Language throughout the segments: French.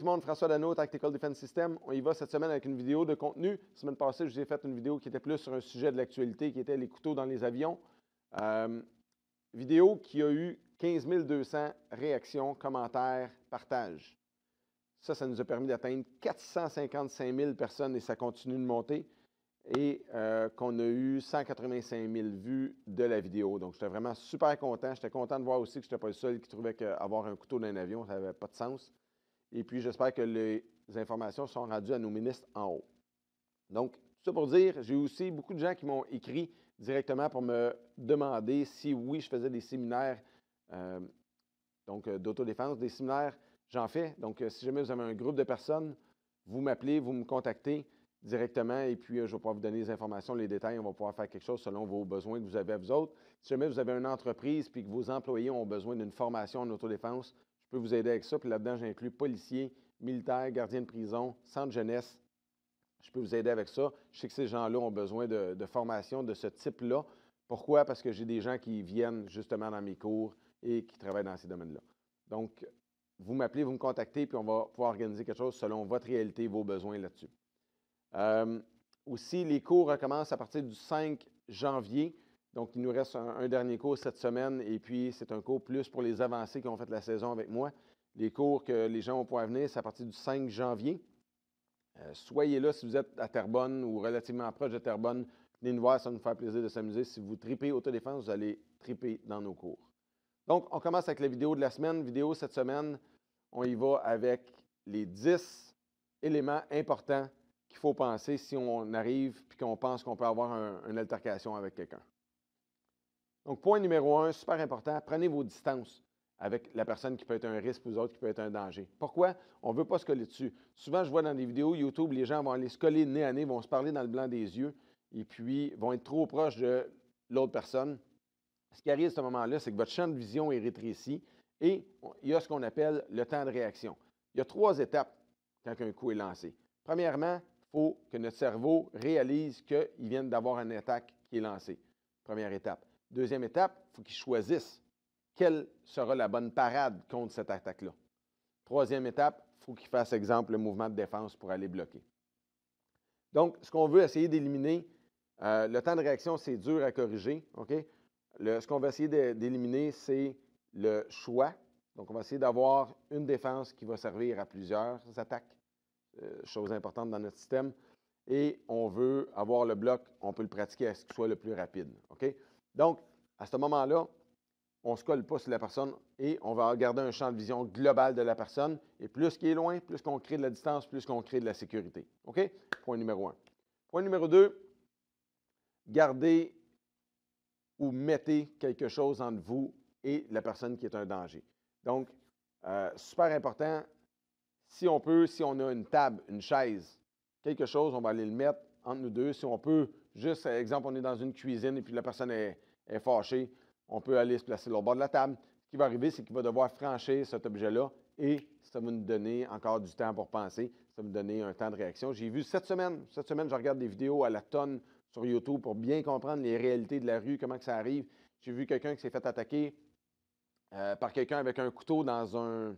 tout le monde, François Dano, Tactical Defense System. On y va cette semaine avec une vidéo de contenu. La semaine passée, je vous ai fait une vidéo qui était plus sur un sujet de l'actualité, qui était les couteaux dans les avions. Euh, vidéo qui a eu 15 200 réactions, commentaires, partages. Ça, ça nous a permis d'atteindre 455 000 personnes et ça continue de monter. Et euh, qu'on a eu 185 000 vues de la vidéo. Donc, j'étais vraiment super content. J'étais content de voir aussi que je n'étais pas le seul qui trouvait qu'avoir un couteau dans un avion, ça n'avait pas de sens. Et puis, j'espère que les informations sont rendues à nos ministres en haut. Donc, tout ça pour dire, j'ai aussi beaucoup de gens qui m'ont écrit directement pour me demander si oui, je faisais des séminaires euh, euh, d'autodéfense, des séminaires, j'en fais. Donc, euh, si jamais vous avez un groupe de personnes, vous m'appelez, vous me contactez directement et puis je vais pouvoir vous donner les informations, les détails. On va pouvoir faire quelque chose selon vos besoins que vous avez vous autres. Si jamais vous avez une entreprise puis que vos employés ont besoin d'une formation en autodéfense, je peux vous aider avec ça. Puis là-dedans, j'inclus policiers, militaires, gardiens de prison, centre jeunesse. Je peux vous aider avec ça. Je sais que ces gens-là ont besoin de, formation de ce type-là. Pourquoi? Parce que j'ai des gens qui viennent justement dans mes cours et qui travaillent dans ces domaines-là. Donc, vous m'appelez, vous me contactez, puis on va pouvoir organiser quelque chose selon votre réalité, vos besoins là-dessus. Euh, aussi, les cours recommencent à partir du 5 janvier. Donc, il nous reste un, dernier cours cette semaine et puis c'est un cours plus pour les avancées qui ont fait la saison avec moi. Les cours que les gens vont pouvoir venir, c'est à partir du 5 janvier. Euh, soyez là si vous êtes à Terrebonne ou relativement proche de Terrebonne. Venez nous voir, ça nous faire plaisir de s'amuser. Si vous tripez autodéfense, vous allez triper dans nos cours. Donc, on commence avec la vidéo de la semaine. Vidéo cette semaine, on y va avec les 10 éléments importants qu'il faut penser si on arrive et qu'on pense qu'on peut avoir une altercation avec quelqu'un. Donc, point numéro un, super important, prenez vos distances avec la personne qui peut être un risque ou autres qui peut être un danger. Pourquoi? On ne veut pas se coller dessus. Souvent, je vois dans des vidéos YouTube, les gens vont aller se coller nez à nez, vont se parler dans le blanc des yeux et puis vont être trop proches de l'autre personne. Ce qui arrive à ce moment-là, c'est que votre champ de vision est rétréci et il y a ce qu'on appelle le temps de réaction. Il y a trois étapes quand un coup est lancé. Premièrement, il faut que notre cerveau réalise qu'il vient d'avoir une attaque qui est lancée. Première étape. Deuxième étape, il faut qu'ils choisissent quelle sera la bonne parade contre cette attaque-là. Troisième étape, il faut qu'ils fassent, exemple, le mouvement de défense pour aller bloquer. Donc, ce qu'on veut essayer d'éliminer, euh, le temps de réaction, c'est dur à corriger. OK? ce qu'on va essayer d'éliminer, c'est le choix. Donc, on va essayer d'avoir une défense qui va servir à plusieurs attaques, euh, chose importante dans notre système. Et on veut avoir le bloc, on peut le pratiquer à ce qu'il soit le plus rapide. OK? Donc, à ce moment-là, on ne se colle pas sur la personne et on va regarder un champ de vision global de la personne. Et plus qui est loin, plus qu'on crée de la distance, plus qu'on crée de la sécurité. OK? Point numéro un. Point numéro deux, gardez ou mettez quelque chose entre vous et la personne qui est un danger. Donc, euh, super important, si on peut, si on a une table, une chaise, quelque chose, on va aller le mettre entre nous deux. Si on peut Juste, euh, exemple, on est dans une cuisine et puis la personne est, fâchée. On peut aller se placer au bord de la table. Ce qui va arriver, c'est qu'il va devoir franchir cet objet-là et ça va nous donner encore du temps pour penser. Ça va nous donner un temps de réaction. J'ai vu cette semaine, cette semaine, je regarde des vidéos à la tonne sur YouTube pour bien comprendre les réalités de la rue, comment que ça arrive. J'ai vu quelqu'un qui s'est fait attaquer euh, par quelqu'un avec un couteau dans un,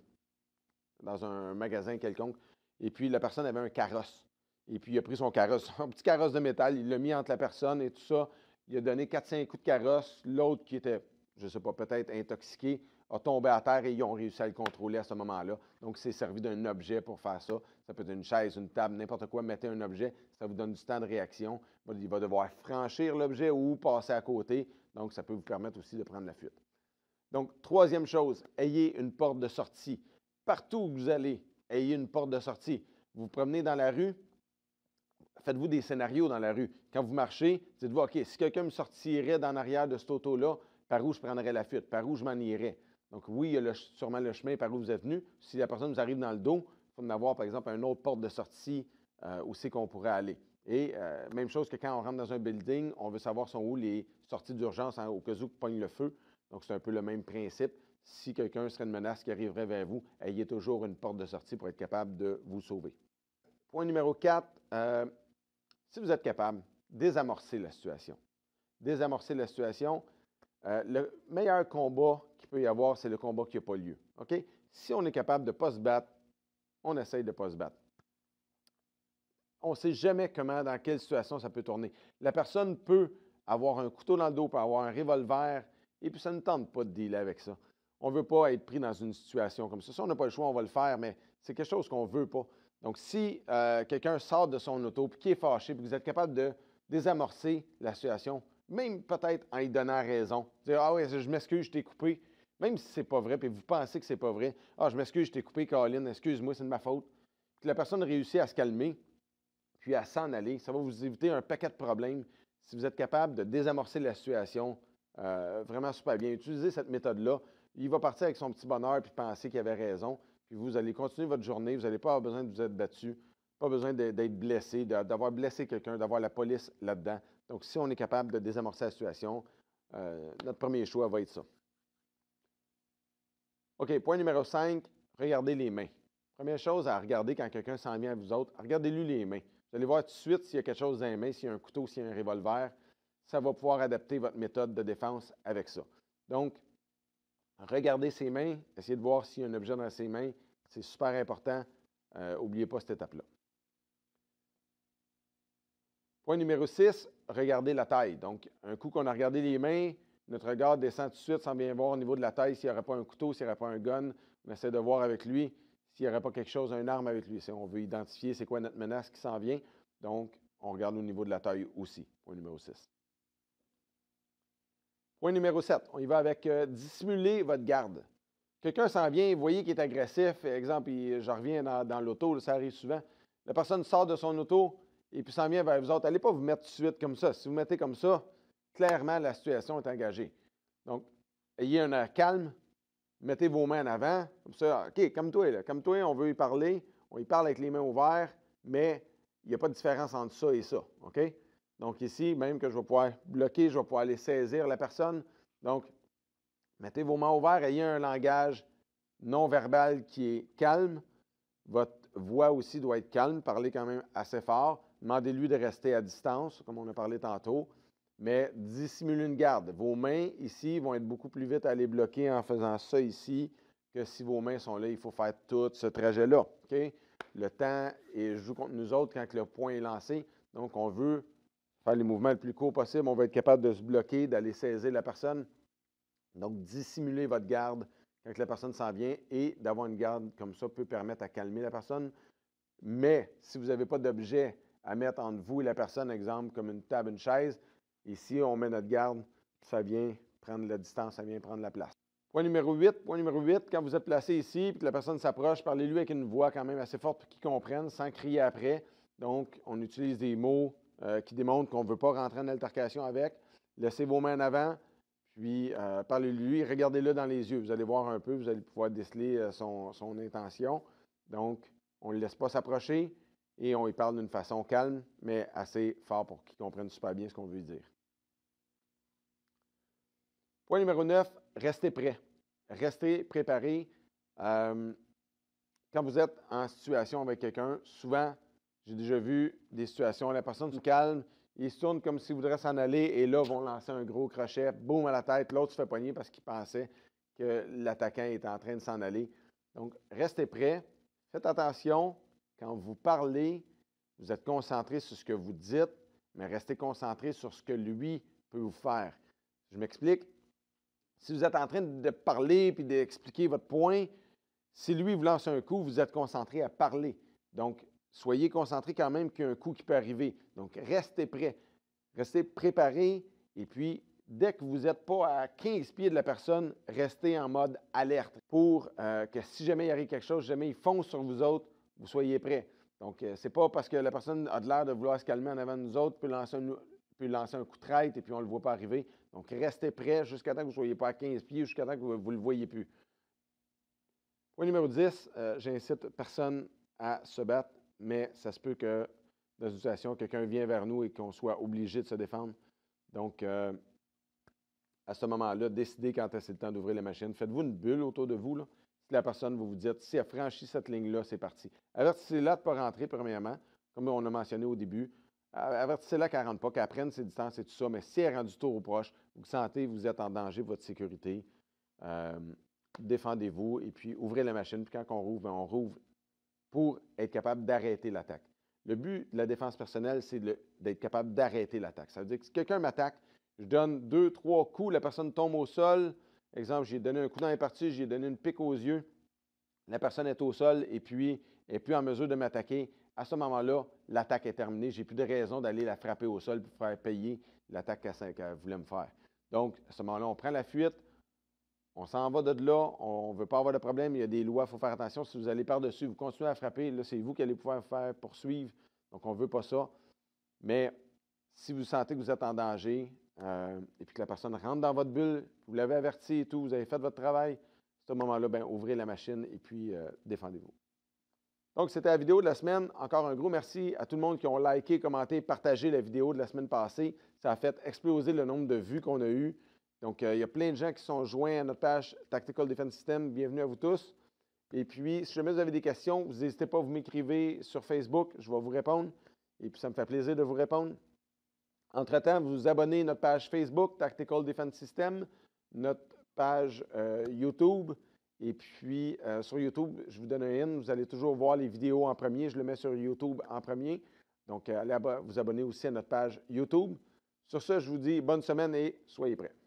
dans un magasin quelconque. Et puis la personne avait un carrosse. Et puis, il a pris son carrosse, un petit carrosse de métal, il l'a mis entre la personne et tout ça. Il a donné 4-5 coups de carrosse. L'autre qui était, je ne sais pas, peut-être intoxiqué, a tombé à terre et ils ont réussi à le contrôler à ce moment-là. Donc, c'est servi d'un objet pour faire ça. Ça peut être une chaise, une table, n'importe quoi. Mettez un objet, ça vous donne du temps de réaction. Il va devoir franchir l'objet ou passer à côté. Donc, ça peut vous permettre aussi de prendre la fuite. Donc, troisième chose, ayez une porte de sortie. Partout où vous allez, ayez une porte de sortie. Vous vous promenez dans la rue, faites-vous des scénarios dans la rue. Quand vous marchez, dites-vous, OK, si quelqu'un me sortirait d'en arrière de cette auto-là, par où je prendrais la fuite, par où je m'en irais. Donc oui, il y a sûrement le chemin par où vous êtes venu. Si la personne vous arrive dans le dos, il faut en avoir, par exemple, une autre porte de sortie aussi euh, où qu'on pourrait aller. Et euh, même chose que quand on rentre dans un building, on veut savoir son où les sorties d'urgence hein, au cas où pogne le feu. Donc c'est un peu le même principe. Si quelqu'un serait une menace qui arriverait vers vous, ayez toujours une porte de sortie pour être capable de vous sauver. Point numéro 4, si vous êtes capable, désamorcer la situation. Désamorcer la situation. Euh, le meilleur combat qu'il peut y avoir, c'est le combat qui n'a pas lieu. OK? Si on est capable de ne pas se battre, on essaye de ne pas se battre. On ne sait jamais comment, dans quelle situation ça peut tourner. La personne peut avoir un couteau dans le dos, peut avoir un revolver, et puis ça ne tente pas de dealer avec ça. On ne veut pas être pris dans une situation comme ça. Si on n'a pas le choix, on va le faire, mais c'est quelque chose qu'on ne veut pas. Donc, si euh, quelqu'un sort de son auto puis qui est fâché, puis vous êtes capable de désamorcer la situation, même peut-être en lui donnant raison, dire Ah oui, je m'excuse, je t'ai coupé, même si c'est pas vrai, puis vous pensez que c'est pas vrai, Ah, je m'excuse, je t'ai coupé, Caroline, excuse-moi, c'est de ma faute. Puis la personne réussit à se calmer, puis à s'en aller. Ça va vous éviter un paquet de problèmes si vous êtes capable de désamorcer la situation euh, vraiment super bien. Utilisez cette méthode-là. Il va partir avec son petit bonheur puis penser qu'il avait raison puis vous allez continuer votre journée, vous n'allez pas avoir besoin de vous être battu, pas besoin d'être blessé, d'avoir blessé quelqu'un, d'avoir la police là-dedans. Donc, si on est capable de désamorcer la situation, euh, notre premier choix va être ça. OK, point numéro 5, regardez les mains. Première chose à regarder quand quelqu'un s'en vient à vous autres, regardez-lui les mains. Vous allez voir tout de suite s'il y a quelque chose dans les mains, s'il y a un couteau, s'il y a un revolver. Ça va pouvoir adapter votre méthode de défense avec ça. Donc, Regardez ses mains, essayez de voir s'il y a un objet dans ses mains. C'est super important. N'oubliez euh, pas cette étape-là. Point numéro 6, regardez la taille. Donc, un coup qu'on a regardé les mains, notre regard descend tout de suite sans bien voir au niveau de la taille s'il n'y aurait pas un couteau, s'il n'y aurait pas un gun. On essaie de voir avec lui s'il n'y aurait pas quelque chose, une arme avec lui. Si on veut identifier c'est quoi notre menace qui s'en vient. Donc, on regarde au niveau de la taille aussi. Point numéro 6. Point numéro 7, on y va avec euh, dissimuler votre garde. Quelqu'un s'en vient, vous voyez qu'il est agressif. Exemple, je reviens dans, l'auto, ça arrive souvent. La personne sort de son auto et puis s'en vient vers vous autres. Allez pas vous mettre tout de suite comme ça. Si vous mettez comme ça, clairement, la situation est engagée. Donc, ayez un air calme, mettez vos mains en avant, comme ça, OK, comme toi, là, comme toi, on veut y parler, on y parle avec les mains ouvertes, mais il n'y a pas de différence entre ça et ça, OK? Donc ici, même que je vais pouvoir bloquer, je vais pouvoir aller saisir la personne. Donc, mettez vos mains ouvertes, ayez un langage non verbal qui est calme. Votre voix aussi doit être calme, parlez quand même assez fort. Demandez-lui de rester à distance, comme on a parlé tantôt, mais dissimulez une garde. Vos mains ici vont être beaucoup plus vite à aller bloquer en faisant ça ici que si vos mains sont là, il faut faire tout ce trajet-là. OK? Le temps et joue contre nous autres quand le point est lancé. Donc, on veut faire les mouvements le plus court possible. On va être capable de se bloquer, d'aller saisir la personne. Donc, dissimuler votre garde quand la personne s'en vient et d'avoir une garde comme ça peut permettre à calmer la personne. Mais si vous n'avez pas d'objet à mettre entre vous et la personne, exemple comme une table, une chaise, ici, on met notre garde, ça vient prendre la distance, ça vient prendre la place. Point numéro 8, point numéro 8, quand vous êtes placé ici et que la personne s'approche, parlez-lui avec une voix quand même assez forte pour qu'il comprenne sans crier après. Donc, on utilise des mots euh, qui démontre qu'on ne veut pas rentrer en altercation avec. Laissez vos mains en avant, puis euh, parlez-lui, regardez-le dans les yeux. Vous allez voir un peu, vous allez pouvoir déceler euh, son, intention. Donc, on ne le laisse pas s'approcher et on lui parle d'une façon calme, mais assez fort pour qu'il comprenne super bien ce qu'on veut dire. Point numéro 9, restez prêt. Restez préparé. quand vous êtes en situation avec quelqu'un, souvent, j'ai déjà vu des situations où la personne se calme, il se tourne comme s'il voudrait s'en aller et là, vont lancer un gros crochet, boum à la tête, l'autre se fait poigner parce qu'il pensait que l'attaquant était en train de s'en aller. Donc, restez prêts, faites attention. Quand vous parlez, vous êtes concentré sur ce que vous dites, mais restez concentré sur ce que lui peut vous faire. Je m'explique. Si vous êtes en train de parler puis d'expliquer votre point, si lui vous lance un coup, vous êtes concentré à parler. Donc, soyez concentrés quand même qu'il y a un coup qui peut arriver. Donc, restez prêts. Restez préparés. Et puis, dès que vous n'êtes pas à 15 pieds de la personne, restez en mode alerte pour euh, que si jamais il arrive quelque chose, jamais il fonce sur vous autres, vous soyez prêts. Donc, ce euh, c'est pas parce que la personne a de l'air de vouloir se calmer en avant de nous autres, puis lancer un, lancer un coup de traite et puis on ne le voit pas arriver. Donc, restez prêts jusqu'à temps que vous ne soyez pas à 15 pieds, jusqu'à temps que vous ne le voyez plus. Point numéro 10, euh, j'incite personne à se battre mais ça se peut que dans une situation, quelqu'un vient vers nous et qu'on soit obligé de se défendre. Donc, euh, à ce moment-là, décidez quand c'est le temps d'ouvrir la machine. Faites-vous une bulle autour de vous. Si la personne, vous vous dites, si elle franchit cette ligne-là, c'est parti. Avertissez-la de ne pas rentrer, premièrement, comme on a mentionné au début. Avertissez-la qu'elle ne rentre pas, qu'elle prenne ses distances et tout ça. Mais si elle rend du tour au proche, vous sentez vous êtes en danger, votre sécurité, euh, défendez-vous et puis ouvrez la machine. Puis quand on rouvre, ben, on rouvre pour être capable d'arrêter l'attaque. Le but de la défense personnelle, c'est d'être capable d'arrêter l'attaque. Ça veut dire que si quelqu'un m'attaque, je donne deux, trois coups, la personne tombe au sol. Exemple, j'ai donné un coup dans les parties, j'ai donné une pique aux yeux. La personne est au sol et puis n'est plus en mesure de m'attaquer. À ce moment-là, l'attaque est terminée. J'ai plus de raison d'aller la frapper au sol pour faire payer l'attaque qu'elle voulait me faire. Donc, à ce moment-là, on prend la fuite, on s'en va de là, on ne veut pas avoir de problème, il y a des lois, il faut faire attention. Si vous allez par-dessus, vous continuez à frapper, là, c'est vous qui allez pouvoir faire poursuivre. Donc, on ne veut pas ça. Mais si vous sentez que vous êtes en danger euh, et puis que la personne rentre dans votre bulle, vous l'avez averti et tout, vous avez fait votre travail, à ce moment-là, ben, ouvrez la machine et puis euh, défendez-vous. Donc, c'était la vidéo de la semaine. Encore un gros merci à tout le monde qui ont liké, commenté, partagé la vidéo de la semaine passée. Ça a fait exploser le nombre de vues qu'on a eues. Donc, euh, il y a plein de gens qui sont joints à notre page Tactical Defense System. Bienvenue à vous tous. Et puis, si jamais vous avez des questions, vous n'hésitez pas, vous m'écrivez sur Facebook, je vais vous répondre. Et puis, ça me fait plaisir de vous répondre. Entre-temps, vous vous abonnez à notre page Facebook, Tactical Defense System, notre page euh, YouTube. Et puis, euh, sur YouTube, je vous donne un in. Vous allez toujours voir les vidéos en premier. Je le mets sur YouTube en premier. Donc, allez vous abonner aussi à notre page YouTube. Sur ce, je vous dis bonne semaine et soyez prêts.